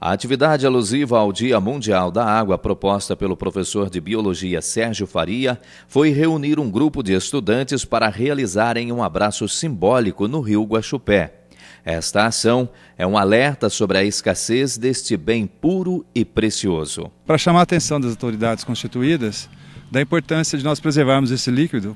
A atividade alusiva ao Dia Mundial da Água, proposta pelo professor de Biologia Sérgio Faria, foi reunir um grupo de estudantes para realizarem um abraço simbólico no rio Guaxupé. Esta ação é um alerta sobre a escassez deste bem puro e precioso. Para chamar a atenção das autoridades constituídas da importância de nós preservarmos esse líquido,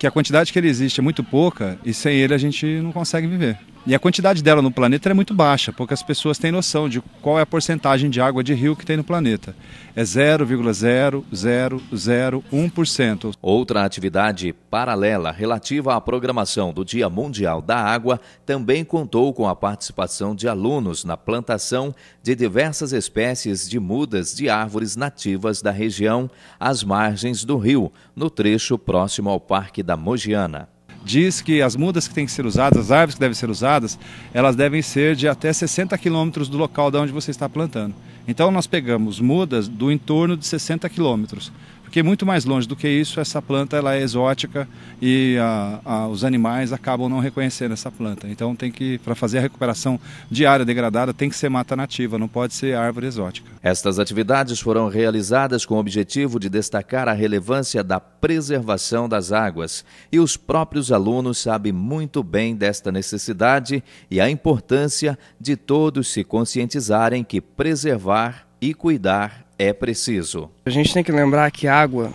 que a quantidade que ele existe é muito pouca e sem ele a gente não consegue viver. E a quantidade dela no planeta é muito baixa, poucas pessoas têm noção de qual é a porcentagem de água de rio que tem no planeta. É 0,0001%. Outra atividade paralela relativa à programação do Dia Mundial da Água também contou com a participação de alunos na plantação de diversas espécies de mudas de árvores nativas da região às margens do rio, no trecho próximo ao Parque da Mogiana diz que as mudas que têm que ser usadas, as árvores que devem ser usadas, elas devem ser de até 60 quilômetros do local de onde você está plantando. Então nós pegamos mudas do entorno de 60 quilômetros. Porque muito mais longe do que isso, essa planta ela é exótica e a, a, os animais acabam não reconhecendo essa planta. Então tem que, para fazer a recuperação de área degradada, tem que ser mata nativa, não pode ser árvore exótica. Estas atividades foram realizadas com o objetivo de destacar a relevância da preservação das águas. E os próprios alunos sabem muito bem desta necessidade e a importância de todos se conscientizarem que preservar e cuidar é preciso. A gente tem que lembrar que água,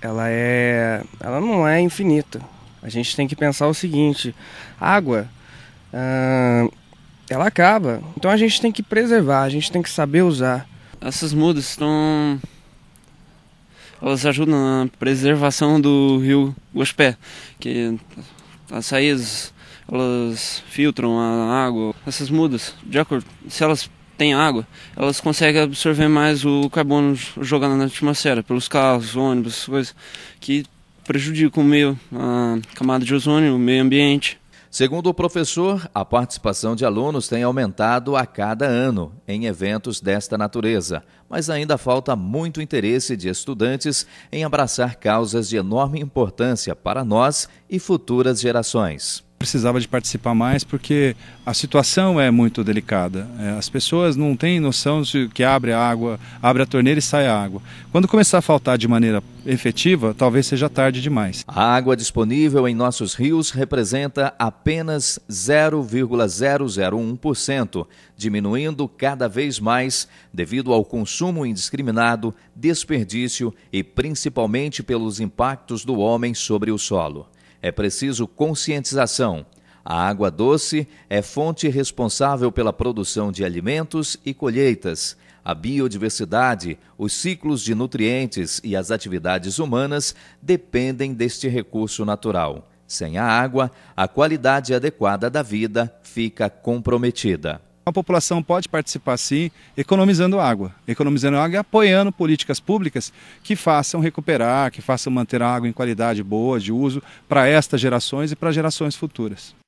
ela é, ela não é infinita. A gente tem que pensar o seguinte: água, ah, ela acaba. Então a gente tem que preservar, a gente tem que saber usar. Essas mudas estão, elas ajudam na preservação do rio Guaspé, que as saídas elas filtram a água. Essas mudas, de acordo, se elas tem água, elas conseguem absorver mais o carbono jogado na atmosfera, pelos carros, ônibus, coisas que prejudicam o meio, a camada de ozônio, o meio ambiente. Segundo o professor, a participação de alunos tem aumentado a cada ano em eventos desta natureza, mas ainda falta muito interesse de estudantes em abraçar causas de enorme importância para nós e futuras gerações precisava de participar mais porque a situação é muito delicada. É, as pessoas não têm noção de que abre a água, abre a torneira e sai a água. Quando começar a faltar de maneira efetiva, talvez seja tarde demais. A água disponível em nossos rios representa apenas 0,001%, diminuindo cada vez mais devido ao consumo indiscriminado, desperdício e principalmente pelos impactos do homem sobre o solo é preciso conscientização. A água doce é fonte responsável pela produção de alimentos e colheitas. A biodiversidade, os ciclos de nutrientes e as atividades humanas dependem deste recurso natural. Sem a água, a qualidade adequada da vida fica comprometida. A população pode participar sim, economizando água. Economizando água e apoiando políticas públicas que façam recuperar, que façam manter a água em qualidade boa de uso para estas gerações e para gerações futuras.